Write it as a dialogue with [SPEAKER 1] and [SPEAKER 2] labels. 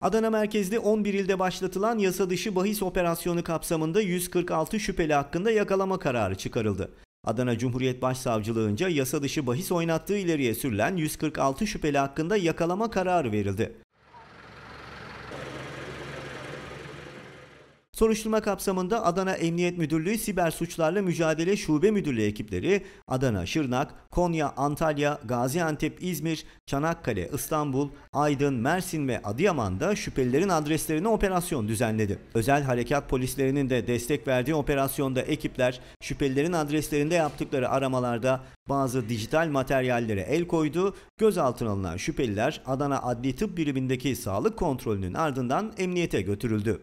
[SPEAKER 1] Adana merkezli 11 ilde başlatılan yasa dışı bahis operasyonu kapsamında 146 şüpheli hakkında yakalama kararı çıkarıldı. Adana Cumhuriyet Başsavcılığınca yasa dışı bahis oynattığı ileriye sürülen 146 şüpheli hakkında yakalama kararı verildi. Soruşturma kapsamında Adana Emniyet Müdürlüğü Siber Suçlarla Mücadele Şube Müdürlüğü ekipleri Adana, Şırnak, Konya, Antalya, Gaziantep, İzmir, Çanakkale, İstanbul, Aydın, Mersin ve Adıyaman'da şüphelilerin adreslerine operasyon düzenledi. Özel harekat polislerinin de destek verdiği operasyonda ekipler şüphelilerin adreslerinde yaptıkları aramalarda bazı dijital materyallere el koydu. Gözaltına alınan şüpheliler Adana Adli Tıp Birimindeki sağlık kontrolünün ardından emniyete götürüldü.